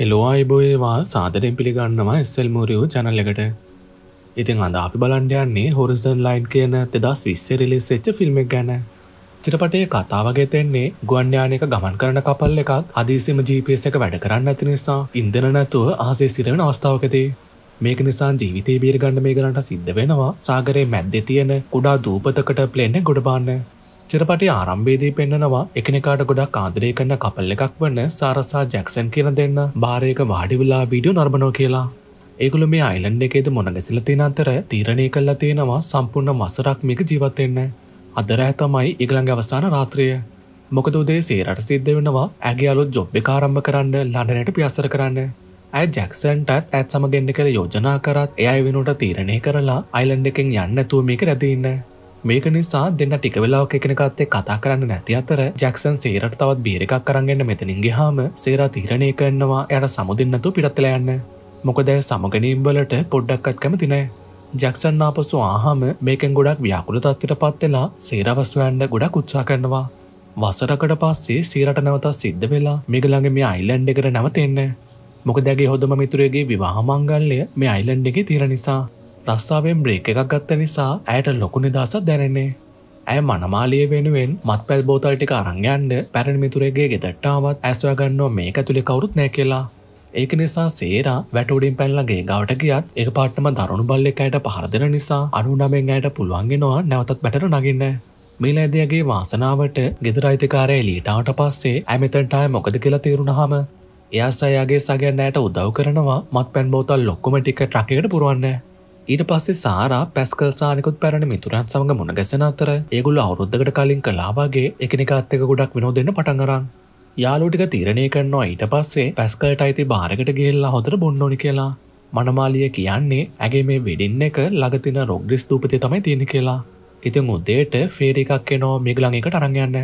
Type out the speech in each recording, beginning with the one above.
Hello අයිබෝයවා සාදරෙන් පිළිගන්නවා එස්සල් මෝරියෝ channel එකට ඉතින් අඳ අපි බලන්ඩයන්නේ හොරිසන් ලයින් කියන තෙදස් විස්සෙ රිලිස් එච්ච ෆිල්ම්ක් ගැන චිරපටේ කතාවගේ තෙන්නේ ගුවන්්‍යානක ගමන් කරන කපල් එකක් අදීසිම ජීපස එක වැඩ කරන්න ඇති නිසා ඉන්දන නැතුව ආසේ සිරෙන අවස්ථාවකති මේක නිසා ජීවිතේ බීරගන්න මේ කරට සිද්ධ වෙනවා සාගරේ මැද්දෙ තියෙන කුඩා දූපතකට ප්ලෙන්න ගොඩබාන්න චිරපටි ආරම්භේදී පෙන්නනවා එකනෙකාට ගොඩක් ආදරය කරන කපල් එකක් වන්න සාරසා ජැක්සන් කියන දෙන්න භාරයක වාඩිවෙලා වීඩියෝ නර්බනෝ කියලා. ඒගුළු මේ අයිලන්ඩ එකේද මොනගැසිල තියෙන අතර තීරණය කල්ලා තියෙනවා සම්පූර්ණ මසරක් මේක ජීවත්වෙන්න. අදරෑ තමයි ඉගළඟ අවසාන රාත්‍රිය. මොකද උදේ සේරට සිද්ධ වෙනවා ඇගේ අලුත් ජොබ් එක ආරම්භ කරන්න ලඩනට පියස්සර කරන්න. ඇ ජැක්සන්ටත් ඇත් සමගෙන්න්න කළ යෝජනා කරත් එයයි වෙනුට තීරණය කරලා අයිලන්ඩ එකෙන් යන්න තුව මේක රැදන්න. මේක නිසා දෙන්න ටික වෙලාවක එකනකත්තේ කතා කරන්න නැති අතර ජැක්සන් සේරට තවත් බේරකක් කරගන්න මෙතනින්ගේ හාම සේරා තීරණය කරනවා යට සමුදන්නතු පිටත්තලයන්න මොකදෑ සමගනීම් වලට පොඩ්ඩක්කත් කැමතිනෑ ජැක්සන් ආපසු ආහම මේකෙන් ගොඩක් ව්‍යාකුල තත්තිට පත්වෙලා සේරවස්වයන්ඩ ගොඩක් උත්සා කරනවා. වසරකට පස්සේ සීරට නැවත සිද්ධ වෙලා මිගළඟ මේ අයිල්ලන්ඩ එකට නැවතෙන්න. මොක දැගේ හොදම මිතුරේගේ විවාහමංගල්ලය මේ අයිල්ලන්ඩ එක තිර නිසා ප්‍රස්ථාවෙන් බ්‍රේක එකක් ගත්ත නිසා ඇයට ලොකු නිදසත් දැනෙන්නේ. ඇය මනමාලිය වෙනුවෙන් මත් පැල් බෝතල්ටික අරංයන්ඩ පැරණ මිතුරගේ ගෙදට්ටාවත් ඇස්වයගන්නෝ මේක තුළි කවරුත් නෑ කියලා. ඒක නිසා සේරා වැටඩින් පැල්ලගේ ගවට ගියත් ඒ පාටම දරුණු බල්ලෙකයට පහරදෙන නිසා අනුනමෙන් අයට පුළුවන්ගෙනවා නැවතත් බැටර නගින්න. මේල ඇදගේ වාසනාවට ගෙදරයිතිකාරය ලීටාවට පස්සේ ඇමිතන්ටය මොකද කියලා තේරුණහම එයා සයාගේ සගැන්නෑයට උදව් කරනවා මත් පැන් බෝතල් ලොක්කොම ටික ට්‍රකයට පුරුවන්නේ. ඊට පස්සේ සාරා පැස්කල් සානිකුත් පැරණ මිතුරන් සමඟ මුණගැසෙන අතර ඒගොල්ල අවුරුද්ධකට කලින් කලාවාගේ එකනිකත් එක ගොඩක් විනෝදෙන්න පටන් අරන්. යාලෝටික තීරණය කරනවා ඊට පස්සේ පැස්කල්ට අයිති භාරකට ගෙල්ලා හොතර බොන්නෝනි කියලා. මනමාලිය කියන්නේ ඇගේ මේ වෙඩින්න එක ළගතින රොග්ඩිස් තූපති තමයි තියෙන කියලා. ඉතින් උදේට ෆේරිකක් එනෝ මිගලං එකට අරංයන්න.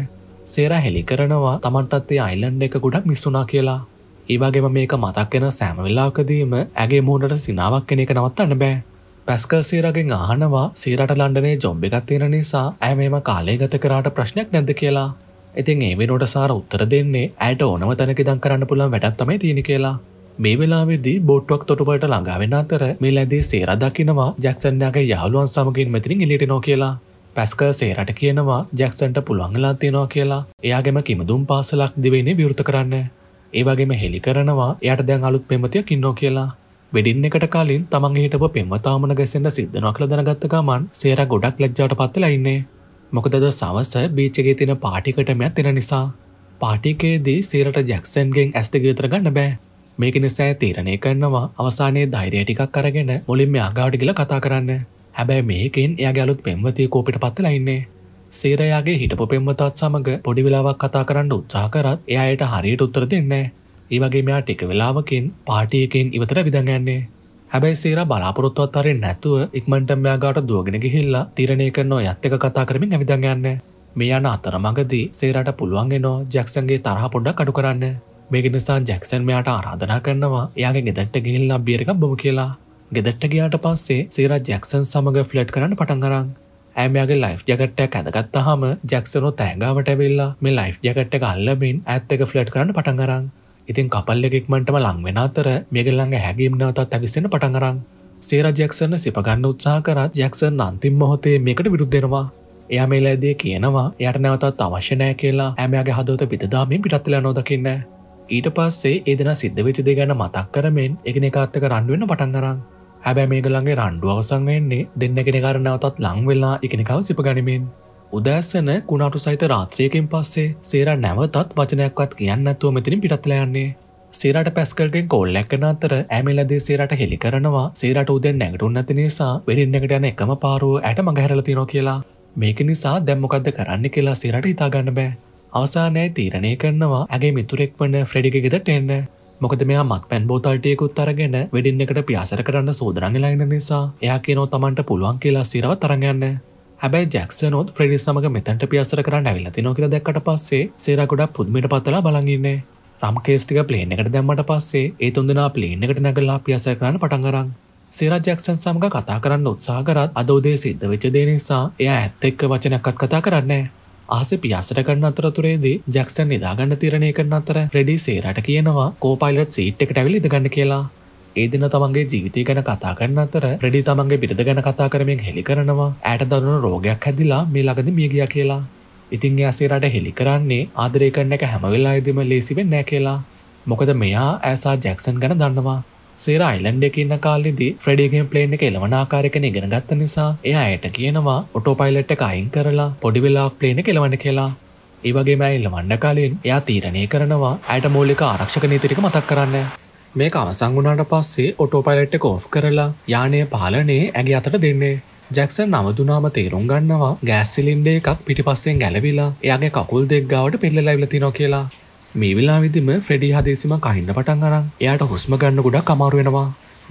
සේර හෙළි කරනවා තමන්ටත්තේ අයිල්ලන්් එක ගොඩක් මිස්සුනා කියලා. ඒවාගේම මේක මතක් වෙන සෑමවෙලාකදීම ඇගේ මූුණට සිනාවක් කෙනෙ එක නවත්තන්න බෑ පැස්කල් සේරගෙන් ආහනවා සීරට ලන්ඩනේ ජොම්බ එකක් තියෙන නිසා ඇ මේම කාලේ ගත කරාට ප්‍රශ්නයක් නැද කියලා. ඉතින් ඒ වෙනෝට සාර උත්තර දෙන්නේ ඇයට ඕනම තැනක දන් කරන්න පුළන් වැඩක් තමයි තියෙන කියලා. මේ වෙලාවෙදි බොට්ටුවක් තොටුපලට ළඟාවෙන අතර මේ ලැදී සේර දකිනවා ජැක්සන්යාගේ යාළුවන් සමගින් මෙතිරින් ඉලිටිනෝ කියලා. පැස්ක සේරට කියනවා ජැක්සන්ට පුළුවන්ලා තියෙනවා කියලා එයාගෙම කිමදුම් පාසලක් දිවෙන්නේ විවෘත කරන්න. ඒවගේම හෙළි කරනවා එයට දැන් අලුත් පෙමතියක් ඉන්නෝ කියලා වෙඩින් එකට කාලින් තමන් හිටපු පෙන්වතාමන ගැසෙන්ට සිද්ධනවා කළ දැනගත්ත ගමන් සේර ගොඩක් ලැජ්ජාට පත්වෙලා ඉන්නේ. මොකදද සවස්සය බීච්චගේ තින පාටිකටම ඇතින නිසා. පාටිකේදී සේරට ජැක්සන්ගෙන් ඇස්ත ගවිතර ගන්න බෑ. මේක නිසා තීරණය කරනවා අවසානයේ ධෛරය ටිකක් අරගෙන මුලින්ම අගාට ගිල කතා කරන්න. හැබැයි මේකෙන් එයා ගැලුත් පෙන්වතිය කෝපිට පත්වෙලා ඉන්නේ. සේරයාගේ හිටපු පෙන්වතාත් සමඟ පොඩි වෙලාවක් කතා කරන්න උත්සා කරත් එයායට හරියට උත්තර දෙන්නේ. ඒවගේ මෙයාට එක වෙලාවකින් පාටියකෙන් ඉවතර විදගන්නේ හැබැයි සේර බලාපොරොත්තුවත් අරෙන් නැතුව ඉක්මටම් මෙයාගාට දුවගෙන ගිහිල්ලා තිරණය කරනවා යත් එක කතා කරමින් ඇවිදගන්න මේ යන අතරමඟදී සේරට පුළුවන්ගෙනෝ ජැක්සන්ගේ තරහ පොඩ්ඩ කඩු කරන්න මේක නිසා ජැක්සන් මෙයාට ආරාධනා කරනවා යාගේ ගෙදට්ට ගිහිල්ලා බියරක බොම කියලා ගෙදට්ට ගයාට පස්සේ සේර ජැක්සන් සමඟ ෆ්ලට් කරන්න පටන්ගරන්න ඇමයාගේ ලයිෆ් ජකට්ටයක් ඇදගත්තහම ජැක්සනෝ තෑගාවට ඇවෙල්ලා මේ ලයිෆ් ජකට්ට අල්ලමින් ඇත්තක ෆ්ලට් කරන්න පටන්ගරන්න ඉතින් කපල්ල එකෙක්මටම ලං වෙන අතර මේගල්ලඟ හැගීම් නවතත් ඇවිස්සෙන පටඟරන් සේර ජැක්සන්න සිපගන්න උත්සාහ කරත් ජැක්සන් අන්තිම් මොහොතේ මේකට විරුද්ධෙනවා එයා මේලාදේ කියනවා යට නැවතත් අවශ්‍යනෑ කියලා ඇමයාගේ හදෝත පිතදාමින් පිටත්වෙලා නොදකින්න. ඊට පස්සේ ඒදෙන සිද්ධවෙච දෙ ගැන මතක් කරමෙන් එකන එකත්තක රන්ඩුවෙන පටන්ගරන්න. හැබැ මේගලන්ගේ රණ්ඩුව අවසංවෙන්නේ දෙන්න කෙනෙකාර නැවතත් ලංවෙල්ලා එකනෙකව සිපගනිමින්. උදෑස්සන කුණාටු සහිත රාත්‍රියකින් පස්සේ සේර නැවතත් වචනයක්වත් කියන්න ඇතුව මෙතිනින් පිටත්ලයන්නේ සේරට පැස්කල්ගෙන් කොල්ලැක්කන අතර ඇමිලදේ සේරට හෙළි කරනවා සේරට උදෙන් නැගටුන් නැති නිසා වෙඩින්නකට යන එකම පාරුව ඇයට මඟහැරලතිනෝ කියලා මේක නිසා දැම්මොකක්ද කරන්න කියලා සේරට හිතාගන්න බෑ අවසානයේ තීරණය කරනවා ඇගේ මිතුරෙක් වන ෆ්‍රෙඩික ගෙදට එන්න මොකද මෙයා මත් පැන් බෝතල්ටයකුත් අරගෙන වෙඩින්න එකට පියාසර කරන්න සෝදරංගලයින නිසා එයා කියනෝ තමන්ට පුළුවන් කියලා සිරව තරගන්න හැබයි ජක්ෂනෝත් ්‍රඩි සමඟ මෙතැට පියසර කරන්න ඇවිල්ල තිනොකද දැක්කට පස්සේ සේර ගොඩක් පුද්මට පත්තලා බලගන්නේ රම්කේස්ටික පලේන එකට දැම්මට පස්සේ ඒ තුන්දනා පලේන එකට නැගල්ලා පියසය කරන්න පටන්ගරන් සේරජක්ෂන් සමඟ කතා කරන්න උත්සාහකරත් අදෝදේ සිද්ධ වෙච්චදේ නිසා එය ඇත්ත එක්ක වචනක්කත් කතා කරන්නේ ආස පියසට කරන්න අතරතුරේදී ජක්ෂන් නිදාගන්න තිරණය කරන්න අතර ප්‍රඩි සේරට කියනවා කෝපයිලත් සීට් එකට ඇවිලි දගන්න කියලා ඒ දෙන තමන්ගේ ජීවිතය ගැන කතා කරන්න අතර ප්‍රඩි තමන්ගේ පිටද ගැන කතා කරමින් හෙළි කරනවා ඇයට දරුණු රෝගයක් හැදිලා මේ ලඟද මියගිය කියලා. ඉතින් ඇසේරට හෙළි කරන්නේ ආදරය කරන එක හැමවෙලායිදම ලේසිවෙන් නෑ කියලා. මොකද මෙයා ඇසා ජැක්සන් ගැන දන්නවා. සේර අයිලන්ඩ එකන්න කාලෙදි ෆ්‍රඩිගෙන් ප්ලේන් එක එලවනාකාරකන ඉගෙන ගත්ත නිසා එය අයට කියනවා ඔටෝපයිලට් එක අයින් කරලා පොඩිවෙලා ප්ලේන කෙලවන කියලා. ඒවගේ මැයිල්ල වන්න කාලින් එයා තීරණය කරනවා ඇයට මූලික ආරක්ෂක නීතිරික මතක් කරන්න. මේක අවසංගුණට පස්සේ ඔටෝපයිලට් කෝ් කරලා යානය පාලනයේ ඇගේ අතට දෙන්නේ. ජැක්සන් නමදුනාම තේරුම් ගන්නවා ගෑස්සිලින්ඩ එකක් පිටිපස්සෙන් ගැලවිලා එයාගේ කකුල් දෙක් ගාවට පෙල්ල ඇවිලතිනො කියලා. මේ වෙලා විදිම ෆ්‍රෙඩි හදේසිම කහින්න පටන් අරන් එයාට හුස්ම ගන්න ගොඩ කමාරුවෙනවා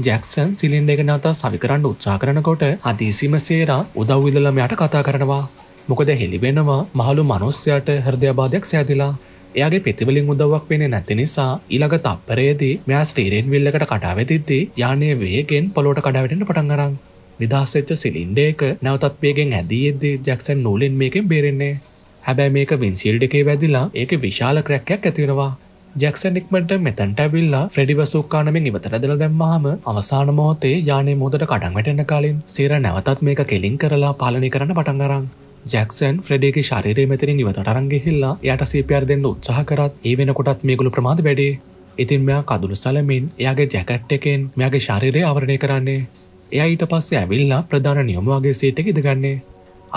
ජැක්සන් සිලින්ඩ එක නතා සවිකරන්න උත්සා කරනකොට හදේසිම සේරා උදව්විදලමයට කතා කරනවා මොකද හෙළිබෙනවා මහලු මනුස්්‍යයට හෘදයාබාධයක් සෑදිලා එයාගේ පෙතිවලින් උදවක් වෙන නැති නිසා ඊළඟ තත්පරයේදී මෙයා ස්ටේරෙන් විල්ලකට කඩාවැතිද්දී යානයේ වේගෙන් පොළොට කඩාවැටෙන්න පටන් අරන් නිදහස්සෙච්ච සිලින්ඩේක නැවතත් වේගෙන් ඇදීෙද්දී ජැක්සන් නූලෙන් මේකෙන් බේරෙන්නේ හැබැයි මේක වින්සිල්ඩ එකේ වැදිලා ඒක විශාල ක්‍රැක්කයක් ඇතිවෙනවා ජැක්සන් ඉක්මට මෙතැන්ට ඇවිල්ලා ෆ්‍රෙඩි වසුක්කානමෙන් ඉවතර දෙල දැම්මහම අවසාන මොහොතේ යානේ මෝදට කඩන් වැටෙන කලින් සීර නැවතත් මේක කෙලින් කරලා පාලනය කරන්න පටන් අරන් ජැක්සන් ෆ්‍රඩේගේ ශරීරය මෙතරින් ඉවත අරන්ගෙහිල්ලා යට සේපියර් දෙන්න උත්සාහ කරත් ඒ වෙනකොටත් මේගුළු ප්‍රමාද වැඩේ ඉතින් මෙයා කදුළු සලමින් එයාගේ ජැකට් එකෙන් මෙයාගේ ශරීරය අවරණය කරන්නේ එයා ඊට පස්සේ ඇවිල්ලා ප්‍රධාන නියමුවගේ සේට ඉදගන්නේ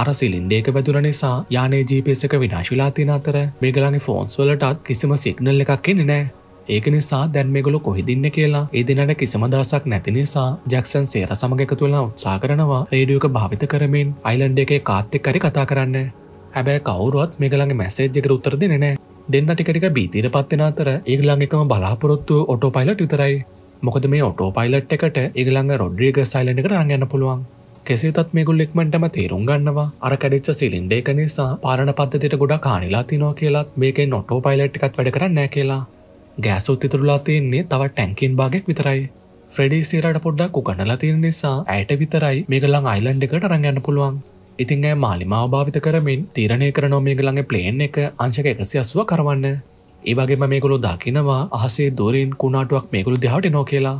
අර සිලින්ඩේක වැදුර නිසා යානේ ජීපෙසක විනාශවිලා තින අතර මේගලගේ ෆෝන්ස් වලටත් කිසිම සිගනල් එකක් එන්නේ නෑ ඒක නිසා දැන් මේගොල්ලෝ කොහෙද ඉන්නේ කියලා ඒ දිනට කිසිම දවසක් නැති නිසා ජැක්සන් සේර සමග එකතු වෙලා උත්සාහ කරනවා රේඩියෝ එක භාවිත කරමින් අයිලන්ඩ් එකේ කාත් එක්ක හරි කතා කරන්න. හැබැයි කවුරුවත් මේගොල්ලන්ගේ මැසේජ් එකට උත්තර දෙන්නේ නැහැ. දෙන්න ටික ටික බීතියට පත් වෙන අතර ඒගොල්ලන් එකම බලාපොරොත්තු ඔටෝ පයිලට් විතරයි. මොකද මේ ඔටෝ පයිලට් එකට ඒගොල්ලන්ගේ රොඩ්රිගස් අයිලන්ඩ් එකට රන් යන්න පුළුවන්. කෙසේතත් මේගොල් එක්මටම තේරුම් ගන්නවා අර කැඩිච්ච සිලින්ඩ එක නිසා පාරණ පද්ධතිට ගොඩා කානිලා තිනෝ කියලත් මේකෙන් නොටෝ පයිලට් එකත් වැඩ කරන්න කියලා ගෑසුත් ඉතුරලා තියෙන්නේ තවත් ටැන්කෙන් භාගයක් විතරයි. ෆ්‍රෙඩි සේරට පොඩ්ඩක් උගන්නලා තියෙන නිසා ඇයට විතරයි මේගලං අයිලන්ඩ් එකට රඟයන්න පුළුවන්. ඉතින් ඇය මාලිමාව භාවිත කරමින් තීරණය කරනෝ මේගලගේ ප්ලේන් එක අංශක එකසි අසුව කරවන්න. ඒවගේම මේගොලු දකිනවා අහසේ දෝරින් කුණාටුවක් මේගොලු දෙහට නෝ කියලා.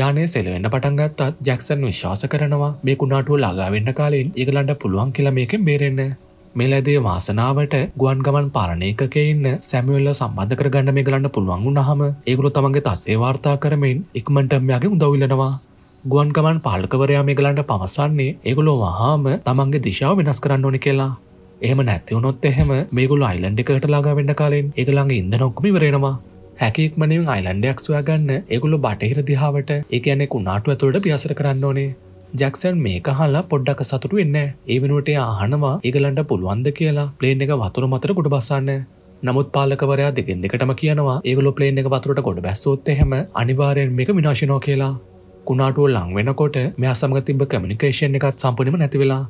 යානේ සෙලවෙන්න පටන්ගත්තත් ජැක්සන් විශ්වාස කරනවා මේ කුණාටුව ලාගාවෙන්න කාලින් ඒගලන්ට පුළුවන් කියලා මේකෙන් බේරෙන්න්න. මෙලදේ වාසනාවට ගුවන් ගමන් පාරණයකක ඉන්න සැමියල්ල සම්බධ කර ගන්න මේ ගලන්න පුළුවන් වුණහම ඒගුළු තමන්ගේ තත්ත්ේ වාර්තා කරමින් ඉක්මටම්යාගේ උදවවිලනවා. ගුවන් ගමන් පාලකවරයා මේ ගලන්ට පවසන්නේ ඒගුලෝ වහාම තමන්ගේ දිශාව වෙනස් කරන්න ඕනි කියලා. එහම නැතිවනොත් එහෙම මේගුල අයිල්න්ඩ එකට ලාගා වෙන්න කාලෙන් ඒගළඟ ඉන්න නොක්මිවරෙනවා. හැකික්මනින් අයිලන්ඩයක් සොයාගන්න ඒගුලු බටහිර දිහාාවට ඒ ගැනෙ කුණාටු ඇතුළට පියසර කරන්න ඕනේ. ජැක්සන් මේ කහලා පොඩ්ඩක් සතුටු වෙන්න ඒ වෙනුවට ආහනවා ඒගලන්ට පුළුවන්ද කියලා ප්ලේන් එක වතුර මතර ගොඩ බස්සන්න නමුත් පාලකවරයා දෙගෙන් දෙකටම කියනවා ඒගොලො ප්ලේන් එක වතුරට ගොඩ බැස්සොත් එහෙම අනිවාරයෙන් මේක විනාශනෝ කියලා. කුණාටුව ලං වෙනකොට මෙයා සමග තිබ්බ කමිනිකේෂන් එකත් සම්පූර්ණයෙන්ම නැති වෙලා.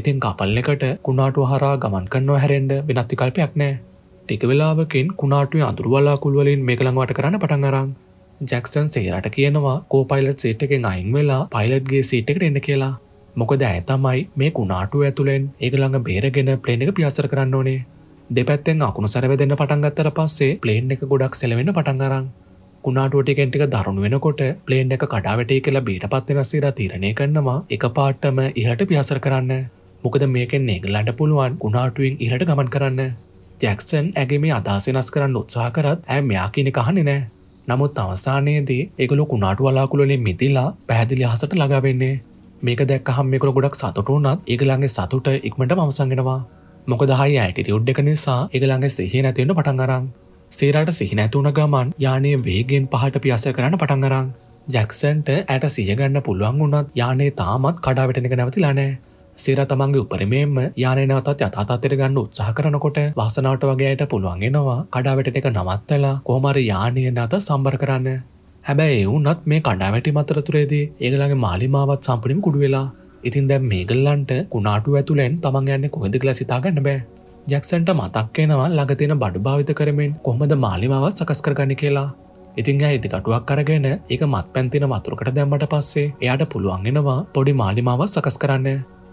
ඉතින් කපල් එකට කුණාටුව හරහා ගමන් කරනව හැරෙන්න වෙනත් විකල්පයක් නැහැ. ටික වෙලාවකින් කුණාටුවේ අඳුරු වළාකුළු වලින් මේක ළඟ වට කරන්න පටන් අරන් ජැක්සන් සේරට කියනවා කෝපයිලට් සිට් එකෙන් අයින් වෙලා පයිලට්ගේ සිට් එකට එන්න කියලා මොකද ඇ තමයි මේ කුණාටු ඇතුළෙන් ඒක ළඟ බේරගෙන ප්ලේන එක පියසර කරන්න ඕනේ දෙපැත්තෙන් අකුණු සැරවැදෙන්න පටන් ගත්තර පස්සේ ප්ලේන් එක ගොඩක් සෙලවෙන්න පටන් අරන් කුණාටුවටිකෙන්ටික දරුණු වෙනකොට ප්ලේන් එක කඩාවටේ කියලා බීට පත්වෙනස්සේර තීරණය කරනවා එක පාට්ටම ඉහට පියසර කරන්න මොකද මේකෙන් ඒගලට පුළුවන් කුණාටුවෙන් ඉහට ගමන් කරන්න ජැක්සන් ඇගේ මේ අදහසෙනස් කරන්න උත්සා කරත් ඇ මෙයා කියනෙ කහන්නේ නෑ නමුත් අවසානයේදී එකලු කුණාටු වලාකුලලින් මිතිලා පැහැදිලි අහසට ළඟවෙන්නේ මේක දැක් හම් මේකල ගොඩක් සතුටුනත් ඒගළන්ගේ සතුට ඉක්මට මවසගෙනවා මොක දහයි ඇටිටියුඩ් එක නිසා ඒගළන්ගේ සිහි නැතිවන්න පටන්ගරන් සේරට සිහි නැතුවන ගමන් යානයේ වේගෙන් පහට පියස කරන පටන්ගරන් ජැක්සන්ට ඇට සියගන්න පුළුවන් වුණත් යානේ තාමත් කඩාවටනක නැවතිලානෑ සිර තමන්ගේ උපරිමයෙන්ම යානය නැවතත් යථාතත්වයට ගන්න උත්සාහ කරනකොට වාසනාවට වගේයට පුළුවන්ගෙනවා කඩාවැටෙන එක නවත්තලා කොහොමර යානය නැත සම්බර කරන්න. හැබැයි එවුනත් මේ කඩාවැටි මතරතුරේදී ඒගලගේ මාලිමාවත් සම්පනිම් කුඩු වෙලා ඉතින් දැම් මේගල්ලන්ට කුණාටු ඇතුළෙන් තමන් යන්න කොහෙද කියලා සිතාගන්න බෑ. ජැක්සන්ට මතක්කෙනවා ළඟතින බඩු භාවිත කරමෙන් කොහොමද මාලිමාවත් සකස් කරගන්න කියලා. ඉතින් ඇ ඉදිකටුවක් කරගෙන ඒක මත් පැන්තින මතුරකට දැම්මට පස්සේ එයාට පුළුවන්ගෙනවා පොඩි මාලිමාවත් සකස් කරන්න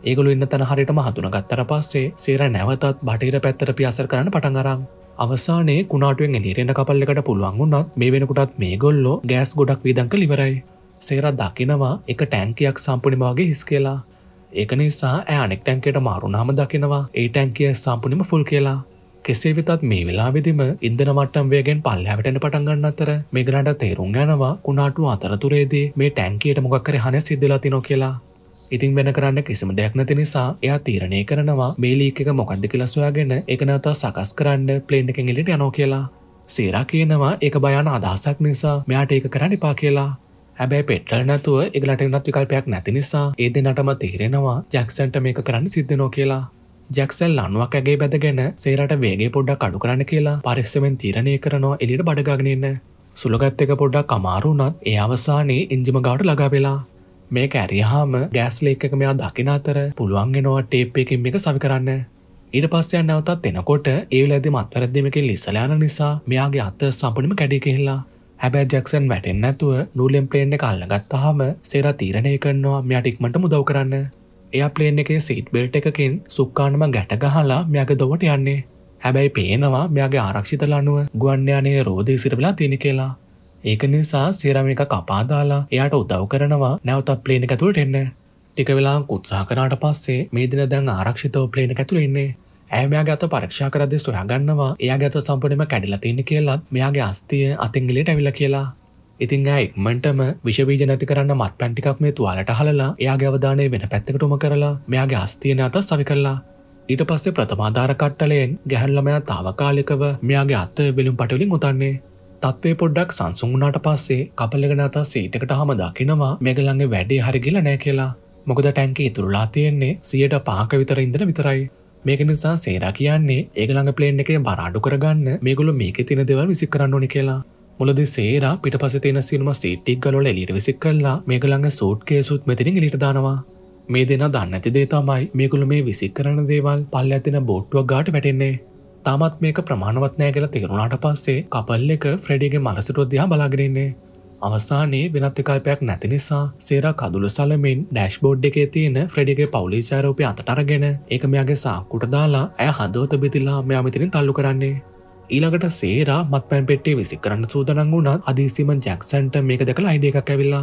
ඒගොලු ඉන්න තැන හරිට මහතුන ගත්තර පස්සේ සේර නැවතත් බටහිර පැත්තර පියසර කරන්න පටන්ගරම්. අවසානේ කුණාටුවෙන් එලිරෙන කපල්ලකට පුළුවන් වුණත් මේ වෙනකුටත් මේ ගොල්ලෝ ගෑස් ගොඩක් වීදංක ලිවරයි. සේර දකිනවා එක ටැංකයක් සම්පනිමාගේ හිස් කියලා. ඒක නිසා ඇනෙක් ටැන්කට මාරුනාම දකිනවා ඒ ටැන්කිය සම්පනිම ෆුල් කියලා. කෙසේ වෙතත් මේ වෙලාවිදිම ඉන්දන මට්ටම් වේගෙන් පල්ලෑවටන පටන්ගන්න අතර මේගනට තේරුම් ගැනවා කුණාටු අතරතුරේදී මේ ටැන්කයට මොගක්කර හන සිද්ධලතිනො කියලා ඉතින් වෙන කරන්න කිසිම දෙයක් නැති නිසා එයා තීරණය කරනවා මේ ලීක එක මොකක්ද කියලා සොයාගෙන ඒක නැවත සකස් කරන්න ප්ලේන් එකෙන් එළියට යනවා කියලා. සීරා කියනවා ඒක බයන අදහසක් නිසා මෙයාට ඒක කරන්න එපා කියලා. හැබැයි පෙට්‍රල් නැතුව ඒගලට වෙනත් විකල්පයක් නැති නිසා ඒ දෙන්නටම තීරෙනවා ජැක්සන්ට මේක කරන්න සිද්ධ වෙනවා කියලා. ජැක්සල් අනුවක් ඇගේ බැදගෙන සේරට වේගේ පොඩ්ඩක් අඩු කරන්න කියලා පරිස්සමෙන් තීරණය කරනවා එලියට බඩගාගෙනන්න. සුළගත් එක පොඩ්ඩක් අමාරුනත් ඒ අවසානයේ ඉංජිම ගාඩු ලගා වෙලා මේක ඇරිහාම ගෑස්ල එකක මෙයා දකින අතර පුළුවන්ගෙනවා ටේප් එකින් එක සවි කරන්න ඊට පස්සයන් නැවතත් එනකොට ඒවල ඇදි මත්තරදදිමකින් ලිස්සලයාන නිසා මෙයාගේ අත්ත සම්පනිම කැඩි කෙහිල්ලා හැබැ ජක්සන් වැටෙන් නැතුව නූලෙම් පලේන්න කල්ලගත්තහම සේර තීරණය කරනවා මෙයාටික්මට මුදව් කරන්න එයා පලේන් එකේ සිට් බෙල්ට් එකකින් සුක්කානම ගැට ගහලා මෙයාග දොවට යන්නේ හැබැයි පේනවා මෙයාගේ ආරක්ෂිතල අනුව ගුවන්්‍යයානයේ රෝධී සිරබලා තියෙන කියලා ඒක නිසා සේරම එක කපාදාලා එයාට උදව් කරනවා නැවතත් ප්ලේන ඇතුළට එන්න ටික වෙලා උත්සා කරාට පස්සේ මේ දින දැන් ආරක්ෂිතව ප්ලේන ඇතුළ එන්නේ ඇමයා ගත පරක්ෂා කරදදි සොයාගන්නවා එයා ගත සම්පනම කැඩිලා තින්න කියලත් මෙයාගේ අස්තිය අතිංගලට ඇවිල කියලා ඉතිං එක්මටම විශවීජ නැති කරන්න මත් පැටිකක් මේ තුවාලට හලලා එයාගේ අවධානය වෙන පැත්තකටම කරලා මෙයාගේ අස්තියන අත සවි කරලා ඊට පස්සේ ප්‍රථමාධාර කට්ටලයෙන් ගැහැල්ලමයා තාවකාලිකව මෙයාගේ අත්ත වෙලුම් පටලින් උතන්නේ තත්වේ පොඩ්ඩක් සංසුන්නාට පස්සේ කපල්ලගෙන අතා සීටකට හම දකිනවා මෙගලන්ගේ වැඩේ හරිගිල නෑ කියලා මොකද ටැන්ක ඉතුරලා තියෙන්නේ සියට පහක විතර ඉඳන විතරයි මේක නිසා සේරා කියන්නේ ඒගළඟ ප්ලේන් එක බරාඩු කරගන්න මේගොලු මේක තින දෙවල් විසි කරන්න ඕනි කියලා මුලද සේරා පිට පස තියෙන සිල්ම සීට්ටික් ගලොල එලිට විසික් කල්ලා මේගළඟ සෝට් කේසුත් මෙතිරින් එලිට දානවා මේ දෙන දන්නඇති දේ තමයි මේකුළු මේ විසික් කරන දේවල් පල්ල ඇතින බෝට්ටුවක් ගාට වැටෙන්නේ තාමත් මේක ප්‍රමාණවත් නෑ කියලා තේරුණාට පස්සේ කපල් එක ෆ්‍රෙඩියගේ මනසිටුව දිහා බලාගෙනන්නේ. අවසානයේ වෙනත් විකල්පයක් නැති නිසා සේරා කදුළු සලමින් ඩෑෂ්බෝඩ් එකේ තියෙන ෆ්‍රෙඩිගේ පවුලි චාරෝපය අතට අරගෙන ඒක මෙයාගේ සාක්කුට දාලා ඇය හදවත බිතිලා මෙයා මෙතනින් තල්ලු කරන්නේ. ඊළඟට සේරා මත් පැන් පෙට්ටේ විසි කරන්න සූදනං වුණත් අදීසිමන් ජැක්සන්ට මේක දෙකළ අයිඩිය එකක් ඇවිල්ලා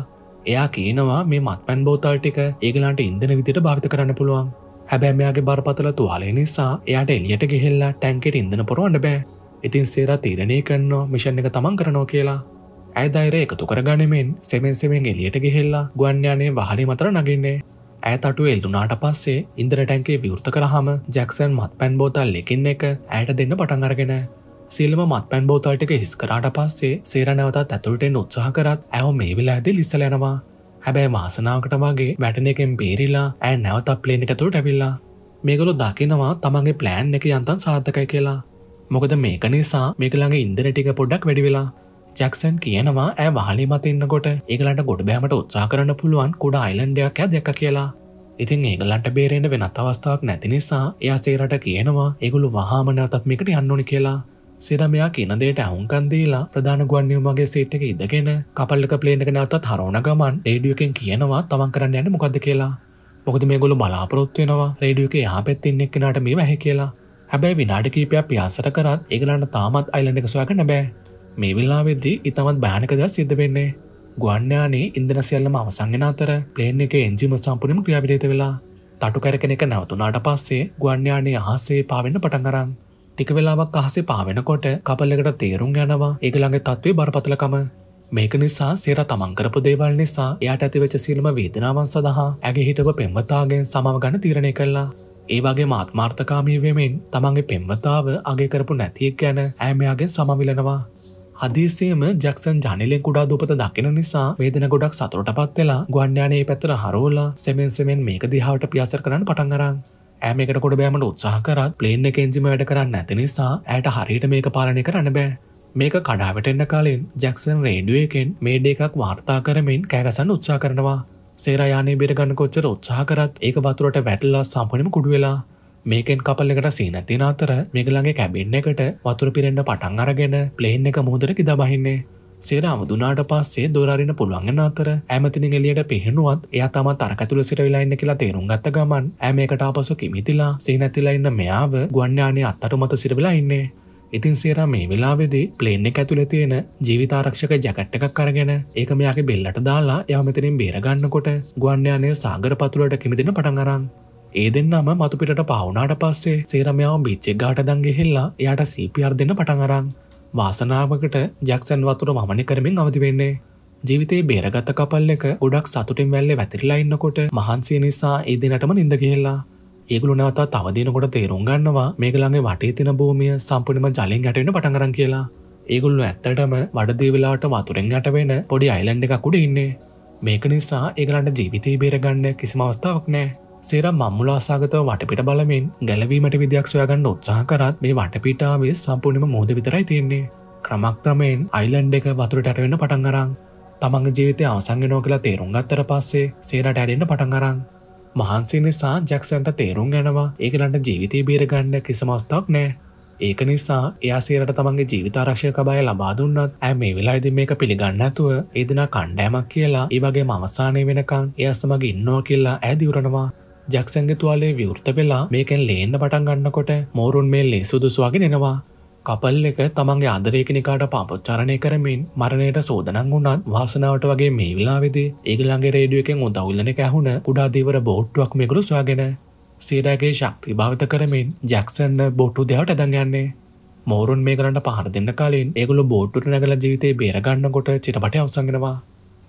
එයා කියනවා මේ මත් පැන් බෝතල් ටික ඒගලාන්ට ඉන්දන විදිට භාවිත කරන්න පුළුවන් හැබැමයාගේ බරපතල තුවාලේ නිසා එයට එලියට ගෙහෙල්ලා ටැන්කෙට ඉඳන පුරුවන්න බෑ ඉතින් සේර තීරණය කරන්නෝ මිෂන් එක තමන් කරනෝ කියලා ඇය දෛර එකතු කරගනිමෙන් සෙමෙන්සෙමෙන් එලියට ගෙහෙල්ලා ගුවන්්‍යානේ වහලි මතර නගින්නේ ඇය තටුව එල්දුනාට පස්සේ ඉන්දර ටැන්කේ විවෘත කරහම ජැක්සන් මත් පැන් බෝතල් ලෙකින් එක ඇයට දෙන්න පටන් අරගෙන සිල්ම මත් පැන් බෝතල්ටික හිස් කරාට පස්සේ සේර නැවතත් ඇතුළටෙන් උත්සාහ කරත් ඇව මේ වෙලා ඇද ලිස්සලෙනවා හැබැයි වාසනාවකට වගේ වැටන එකෙන් බේරිලා ඇ නැවත ප්ලේන එකතුට ඇවිල්ලා මේගොලු දකිනවා තමන්ගේ ප්ලෑන් එක යන්තන් සාර්ථකයි කියලා මොකද මේක නිසා මේකළඟ ඉන්දන ටික පොඩ්ඩක් වැඩිවෙලා ජැක්සන් කියනවා ඇ වාලි මතින්නකොට ඒගලට ගොඩ බෑමට උත්සා කරන්න පුළුවන් කුඩ අයිලන්ඩයක් ඇ දෙක කියලා ඉතින් ඒගලන්ට බේරෙන්ට වෙනත් අවස්ථාවක් නැති නිසා එයා සේරට කියනවා ඒගුළු වහාමනාතත්මිකට යන්නනි කියලා සිරමයා කියනදේට ඇහුන්කන්දීලා ප්‍රධාන ගුවන්නියමගේ සිට් එක ඉදගෙන කපල්ලක ප්ලේනක නැවතත් හරවන ගමන් රේඩියකින් කියනවා තමන් කරන්න යන්න මොකද කියලා මොකද මේ ගොලු බලාපොරොත්වෙනවා රේඩියක යා පැත්තින්නෙක් කෙනට මේ වැහැ කියලා හැබැයි විනාඩ කීපයක් පියාසර කරත් ඒගලන්න තාමත් අයිලන්න එක සොයක නැබෑ මේ විල්ලා වෙද්දී ඉතමත් භානකද සිද්ධ වෙන්නේ ගුවන්්‍යානේ ඉන්දන සියල්ලම අවසංගෙන අතර ප්ලේන් එක එන්ජිම සම්පුරම ක්‍රියාවිරේත වෙලා තටු කැරකෙන එක නැවතුනාට පස්සේ ගුවන්්‍යානේ හසේ පාවෙන්න පටන්ගරන්න ටික වෙලාවක් අහසේ පාවෙනකොට කපල්ලකට තේරුම් යනවා ඒගළඟ තත්ත්වේ බරපතලකම මේක නිසා සේර තමංකරපු දේවල් නිසා එයාට ඇතිවෙච සිල්ම වේදනාවන් සඳහා ඇගේ හිටව පෙම්වතාගෙන් සමව ගන තීරණය කල්ලා ඒවාගේ මාත්මාර්ථකාමී වෙමෙන් තමන්ගේ පෙම්වතාව අගේ කරපු නැතියෙක් ගැන ඇමයාගෙන් සමවිලනවා හදිසේම ජක්සන් ජනිලෙන් කුඩා දුපත දකින නිසා වේදන ගොඩක් සතුරට පත්වෙලා ගුවන්්‍යානයේ පැත්තර හරෝලා සෙමෙන් සෙමෙන් මේක දිහාවට පියාසර කරන්න පටන්ගරන්න ඇමකට කොට බෑමට උත්සාහ කරත් ප්ලේන්න කෙන්ජිම වැඩ කරන්න ඇති නිසා ඇයට හරියට මේක පාලනය කරන්න බෑ මේක කඩාවටෙන්න්න කාලින් ජැක්සන් රේඩුව එකෙන් මේඩ එකක් වාර්තා කරමින් කෑගසන්න උත්සා කරනවා සේරයානේ බෙරගන්න කොච්චර උත්සාහ කරත් ඒක වතුරට වැටල්ලා සම්පනම කුඩුවෙලා මේකෙන් කපල් එකට සීනැතින අතර මේගලගේ කැබින්න එකට වතුර පිරෙන්න්න පටන් අරගෙන ප්ලේන් එක මුහදර කිද බහින්නේ සේරාම දුනාට පස්සේ දොරරින්න පුළුවන්ගෙන අතර ඇමතිනි එලියට පිහෙනුවත් එයා තම තරකතුළ සිට වෙලාඉන්න කියලා තේරුම් ගත්ත ගමන් ඇමේකට පසු කිමිතිලා සේනැතිලා ඉන්න මෙයාව ගුවන්්‍යානය අත්තට මත සිරවෙලා ඉන්නේ ඉතින් සේරා මේ වෙලාවෙදී ප්ලේන් එක ඇතුළ තියෙන ජීවිතාරක්ෂක ජැකට් එකක් කරගෙන ඒක මෙයාගේ බෙල්ලට දාලා යමතනින් බේරගන්නකොට ගුවන්්‍යයානය සාගර පතුලට කිමිදින පටන් අරන්. ඒ දෙන්නම මතුපිට පාවුනාට පස්සේ සේරමයාව බිච්චෙක් ගාට දන්ගේ හෙල්ලා එයට සීපියර් දෙන්න පටන් අරන්. වාසනාවකට ජැක්සන් වතුර වමන කරමින් අවති වෙන්නේ. ජීවිතේ බේරගත්ත කපල් එක ගොඩක් සතුටින් වැල්ලේ වැතිරලා ඉන්නකොට මහන්සිය නිසා ඒ දිනටම නිඳ ගිහිල්ලා. ඒගොල්ලෝ නැවතත් අවදිනකොට තේරුම් ගන්නවා මේගොල්ලන්ගේ වටේ තියෙන භූමිය සම්පූර්ණයෙන්ම ජලයෙන් ගැටෙන්න පටන් ගන්න කියලා. ඒගොල්ලෝ ඇත්තටම වඩදී වෙලාවට වතුරෙන් යට වෙන පොඩි අයිලන්ඩ් එකක් උඩ ඉන්නේ. මේක නිසා ඒගොල්ලන්ට ජීවිතේ බේරගන්න කිසිම අවස්ථාවක් නැහැ. සේර මම්මුලාසාගතව වටපිට බලමින් ගැලවීමට විදයක් සොයගන්න උත්සාහ කරත් මේ වටපිටාවේ සම්පූර්ණම මෝද විතරයි තියෙන්නේ ක්‍රමක්‍රමයෙන් අයිලන්ඩ් එක වතුරට වෙන පටන් අරං තමන්ග ජීවිතය අවසංගෙනෝ කියලා තේරුම්ගත්තර පස්සේ සේරට ඇඩෙන්න්න පටන් අරං මහන්සේ නිසා ජැක්සන්ට තේරුම් ගැනවා ඒකලන්ට ජීවිතය බේරගණ්ඩ කිසමස්තක් නෑ ඒක නිසා එයාසේරට තමන්ගේ ජීවිතාරක්ෂයක බය ලබාදුන්නත් ඇ මේ වෙලායිද මේක පිළිගන්නඇතුව ඒදනා කණ්ඩෑමක් කියලා ඒවගේ මවසානය වෙනකං එය සමඟ ඉන්නෝ කියලා ඇදිවරනවා ජක්සන්ගේ තුවාලේ විවෘත වෙලා මේකෙන් ලේන්න පටන් ගන්නකොට මෝරුන් මේ ලේ සුදුසුවගෙන එනවා කපල් එක තමන්ගේ අදරේකනිකාට පාපොච්චරණය කරමින් මරණයට සෝදනං වුණත් වාසනාවට වගේ මේ විලාවෙදේ ඒගළන්ගේ රේඩිය එකෙන් උදවල්ලන ඇහුන කුඩා දීවර බෝට්ටුවක් මෙකුරු සොයාගෙන සේරගේ ශක්ති භාවිත කරමින් ජැක්සන්න බොට්ටු දෙවට ඇදගන්නේ මෝරුන් මේ කරට පහර දෙන්න කාලින් ඒගුළු බෝට්ටුට නැගල ජීවිතේ බේරගන්නකොට චිටපට අවසගෙනවා